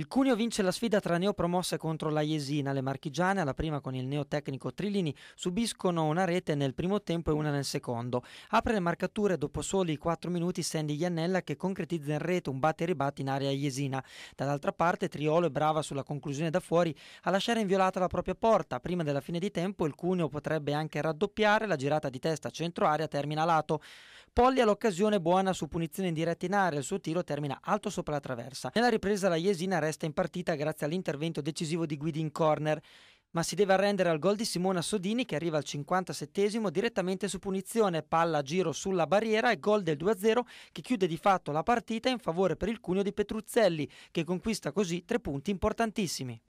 Il Cuneo vince la sfida tra neopromosse contro la Jesina. Le marchigiane, alla prima con il neotecnico Trillini, subiscono una rete nel primo tempo e una nel secondo. Apre le marcature dopo soli 4 minuti Sandy Iannella che concretizza in rete un batte e ribatti in area Jesina. Dall'altra parte Triolo è brava sulla conclusione da fuori a lasciare inviolata la propria porta. Prima della fine di tempo il Cuneo potrebbe anche raddoppiare, la girata di testa centro area termina lato. Polli ha l'occasione buona su punizione in diretta in area, il suo tiro termina alto sopra la traversa. Nella ripresa la Jesina resta resta in partita grazie all'intervento decisivo di Guidi in corner, ma si deve arrendere al gol di Simona Sodini che arriva al 57 direttamente su punizione, palla a giro sulla barriera e gol del 2-0 che chiude di fatto la partita in favore per il cuneo di Petruzzelli che conquista così tre punti importantissimi.